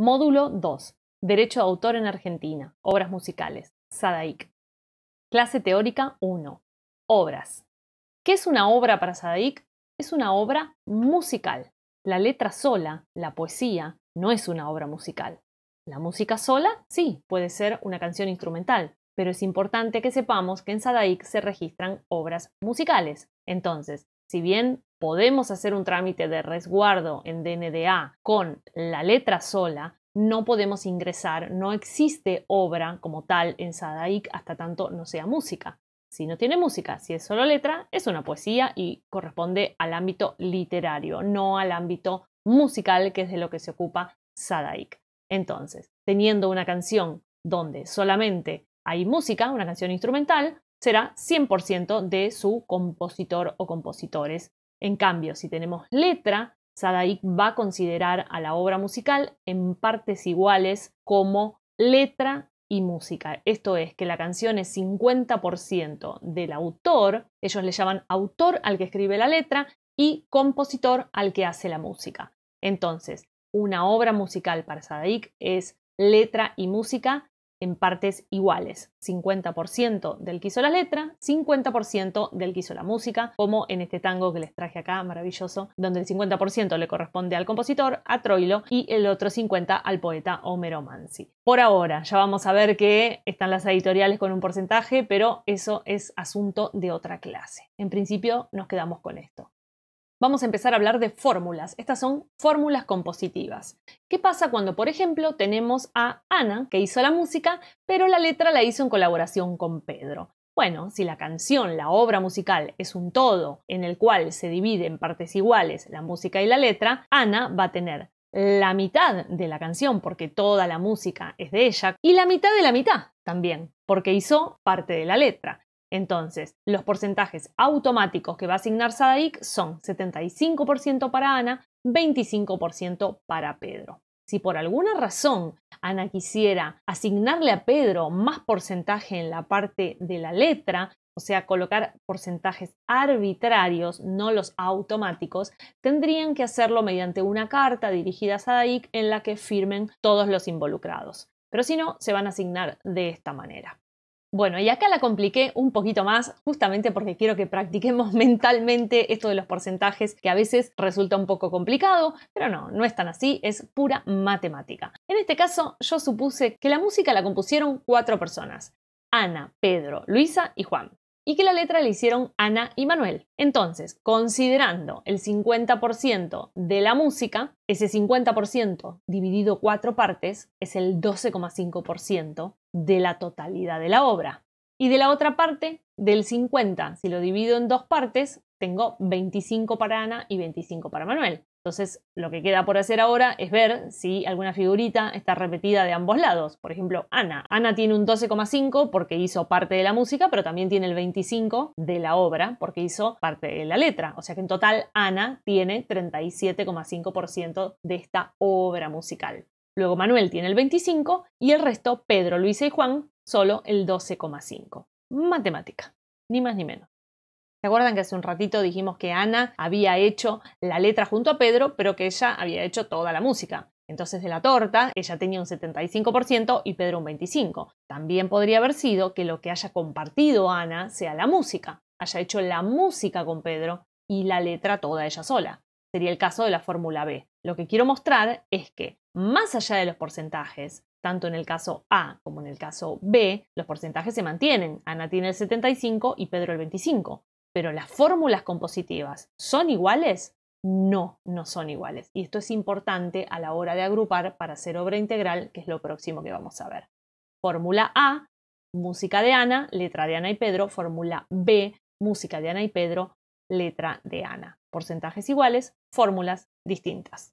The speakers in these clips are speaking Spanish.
Módulo 2. Derecho de autor en Argentina. Obras musicales. Sadaic. Clase teórica 1. Obras. ¿Qué es una obra para Sadaic? Es una obra musical. La letra sola, la poesía, no es una obra musical. La música sola, sí, puede ser una canción instrumental, pero es importante que sepamos que en Sadaic se registran obras musicales. Entonces, si bien podemos hacer un trámite de resguardo en DNDA con la letra sola, no podemos ingresar, no existe obra como tal en Sadaic hasta tanto no sea música. Si no tiene música, si es solo letra, es una poesía y corresponde al ámbito literario, no al ámbito musical, que es de lo que se ocupa SADAIC. Entonces, teniendo una canción donde solamente hay música, una canción instrumental, será 100% de su compositor o compositores en cambio, si tenemos letra, Sadaik va a considerar a la obra musical en partes iguales como letra y música. Esto es que la canción es 50% del autor, ellos le llaman autor al que escribe la letra y compositor al que hace la música. Entonces, una obra musical para Sadaik es letra y música en partes iguales, 50% del que hizo la letra, 50% del que hizo la música, como en este tango que les traje acá, maravilloso, donde el 50% le corresponde al compositor, a Troilo, y el otro 50% al poeta Homero Mansi. Por ahora, ya vamos a ver que están las editoriales con un porcentaje, pero eso es asunto de otra clase. En principio nos quedamos con esto vamos a empezar a hablar de fórmulas. Estas son fórmulas compositivas. ¿Qué pasa cuando, por ejemplo, tenemos a Ana, que hizo la música, pero la letra la hizo en colaboración con Pedro? Bueno, si la canción, la obra musical, es un todo en el cual se divide en partes iguales la música y la letra, Ana va a tener la mitad de la canción, porque toda la música es de ella, y la mitad de la mitad también, porque hizo parte de la letra. Entonces, los porcentajes automáticos que va a asignar Sadaik son 75% para Ana, 25% para Pedro. Si por alguna razón Ana quisiera asignarle a Pedro más porcentaje en la parte de la letra, o sea, colocar porcentajes arbitrarios, no los automáticos, tendrían que hacerlo mediante una carta dirigida a Sadaik en la que firmen todos los involucrados. Pero si no, se van a asignar de esta manera. Bueno, y acá la compliqué un poquito más, justamente porque quiero que practiquemos mentalmente esto de los porcentajes, que a veces resulta un poco complicado, pero no, no es tan así, es pura matemática. En este caso, yo supuse que la música la compusieron cuatro personas, Ana, Pedro, Luisa y Juan, y que la letra la hicieron Ana y Manuel. Entonces, considerando el 50% de la música, ese 50% dividido cuatro partes es el 12,5%, de la totalidad de la obra. Y de la otra parte, del 50, si lo divido en dos partes, tengo 25 para Ana y 25 para Manuel. Entonces, lo que queda por hacer ahora es ver si alguna figurita está repetida de ambos lados. Por ejemplo, Ana. Ana tiene un 12,5 porque hizo parte de la música, pero también tiene el 25 de la obra porque hizo parte de la letra. O sea que en total Ana tiene 37,5% de esta obra musical. Luego Manuel tiene el 25 y el resto Pedro, Luisa y Juan solo el 12,5. Matemática, ni más ni menos. ¿Se acuerdan que hace un ratito dijimos que Ana había hecho la letra junto a Pedro, pero que ella había hecho toda la música? Entonces de la torta ella tenía un 75% y Pedro un 25%. También podría haber sido que lo que haya compartido Ana sea la música, haya hecho la música con Pedro y la letra toda ella sola. Sería el caso de la fórmula B. Lo que quiero mostrar es que más allá de los porcentajes, tanto en el caso A como en el caso B, los porcentajes se mantienen. Ana tiene el 75 y Pedro el 25. Pero las fórmulas compositivas, ¿son iguales? No, no son iguales. Y esto es importante a la hora de agrupar para hacer obra integral, que es lo próximo que vamos a ver. Fórmula A, música de Ana, letra de Ana y Pedro. Fórmula B, música de Ana y Pedro, letra de Ana. Porcentajes iguales, fórmulas distintas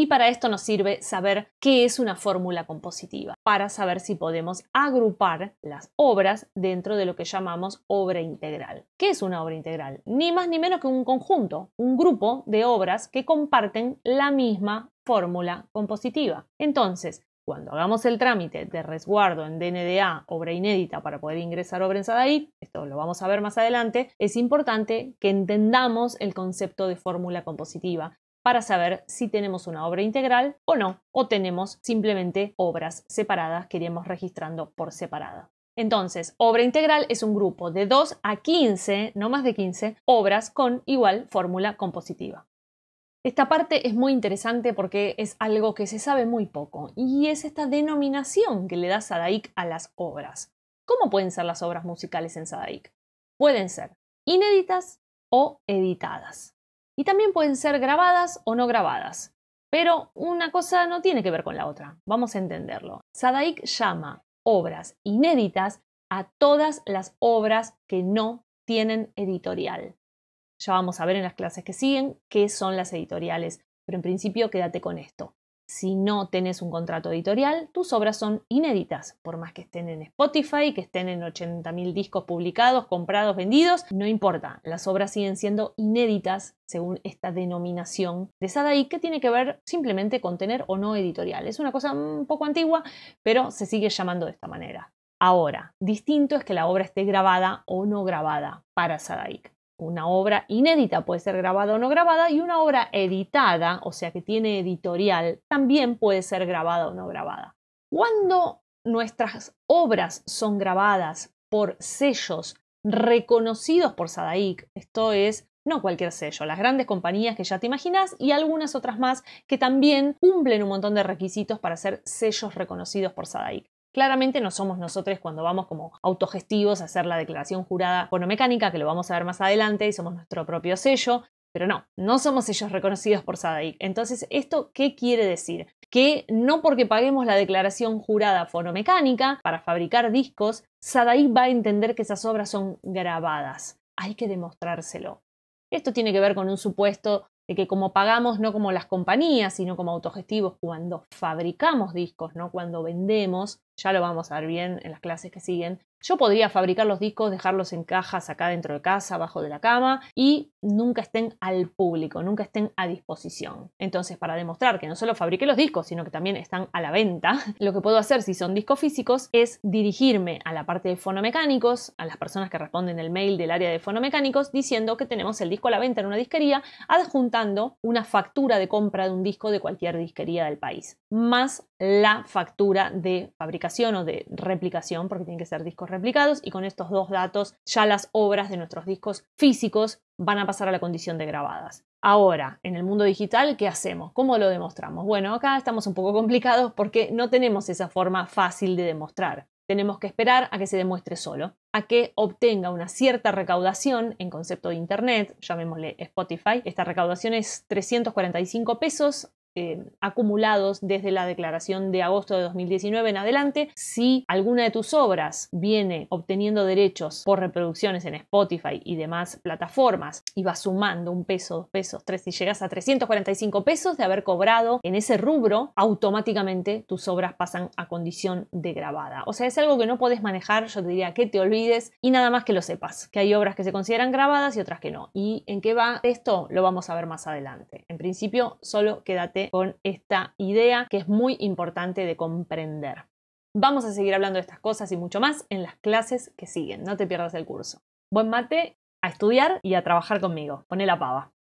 y para esto nos sirve saber qué es una fórmula compositiva, para saber si podemos agrupar las obras dentro de lo que llamamos obra integral. ¿Qué es una obra integral? Ni más ni menos que un conjunto, un grupo de obras que comparten la misma fórmula compositiva. Entonces, cuando hagamos el trámite de resguardo en DNDA, obra inédita, para poder ingresar obra en SADAI, esto lo vamos a ver más adelante, es importante que entendamos el concepto de fórmula compositiva para saber si tenemos una obra integral o no, o tenemos simplemente obras separadas que iremos registrando por separada. Entonces, obra integral es un grupo de 2 a 15, no más de 15, obras con igual fórmula compositiva. Esta parte es muy interesante porque es algo que se sabe muy poco y es esta denominación que le da Sadaik a las obras. ¿Cómo pueden ser las obras musicales en Sadaic? Pueden ser inéditas o editadas y también pueden ser grabadas o no grabadas. Pero una cosa no tiene que ver con la otra, vamos a entenderlo. Sadaik llama obras inéditas a todas las obras que no tienen editorial. Ya vamos a ver en las clases que siguen qué son las editoriales, pero en principio quédate con esto. Si no tenés un contrato editorial, tus obras son inéditas, por más que estén en Spotify, que estén en 80.000 discos publicados, comprados, vendidos, no importa, las obras siguen siendo inéditas según esta denominación de Sadaic, que tiene que ver simplemente con tener o no editorial. Es una cosa un poco antigua, pero se sigue llamando de esta manera. Ahora, distinto es que la obra esté grabada o no grabada para Sadaik una obra inédita puede ser grabada o no grabada y una obra editada, o sea que tiene editorial, también puede ser grabada o no grabada. Cuando nuestras obras son grabadas por sellos reconocidos por Sadaic, esto es no cualquier sello, las grandes compañías que ya te imaginas y algunas otras más que también cumplen un montón de requisitos para ser sellos reconocidos por Sadaic. Claramente no somos nosotros cuando vamos como autogestivos a hacer la declaración jurada fonomecánica, que lo vamos a ver más adelante, y somos nuestro propio sello, pero no, no somos ellos reconocidos por SADAIC. Entonces, ¿esto qué quiere decir? Que no porque paguemos la declaración jurada fonomecánica para fabricar discos, SADAIC va a entender que esas obras son grabadas. Hay que demostrárselo. Esto tiene que ver con un supuesto de que como pagamos no como las compañías, sino como autogestivos, cuando fabricamos discos, no cuando vendemos, ya lo vamos a ver bien en las clases que siguen, yo podría fabricar los discos, dejarlos en cajas acá dentro de casa, abajo de la cama y nunca estén al público, nunca estén a disposición. Entonces, para demostrar que no solo fabriqué los discos, sino que también están a la venta, lo que puedo hacer si son discos físicos es dirigirme a la parte de fonomecánicos, a las personas que responden el mail del área de fonomecánicos, diciendo que tenemos el disco a la venta en una disquería, adjuntando una factura de compra de un disco de cualquier disquería del país, más la factura de fabricación o de replicación, porque tiene que ser discos replicados y con estos dos datos ya las obras de nuestros discos físicos van a pasar a la condición de grabadas. Ahora, en el mundo digital, ¿qué hacemos? ¿Cómo lo demostramos? Bueno, acá estamos un poco complicados porque no tenemos esa forma fácil de demostrar. Tenemos que esperar a que se demuestre solo, a que obtenga una cierta recaudación en concepto de Internet, llamémosle Spotify. Esta recaudación es 345 pesos eh, acumulados desde la declaración de agosto de 2019 en adelante. Si alguna de tus obras viene obteniendo derechos por reproducciones en Spotify y demás plataformas y va sumando un peso, dos pesos, tres, si llegas a 345 pesos de haber cobrado en ese rubro, automáticamente tus obras pasan a condición de grabada. O sea, es algo que no puedes manejar, yo te diría que te olvides y nada más que lo sepas, que hay obras que se consideran grabadas y otras que no. ¿Y en qué va esto? Lo vamos a ver más adelante. En principio, solo quédate con esta idea que es muy importante de comprender. Vamos a seguir hablando de estas cosas y mucho más en las clases que siguen. No te pierdas el curso. Buen mate, a estudiar y a trabajar conmigo. Poné la pava.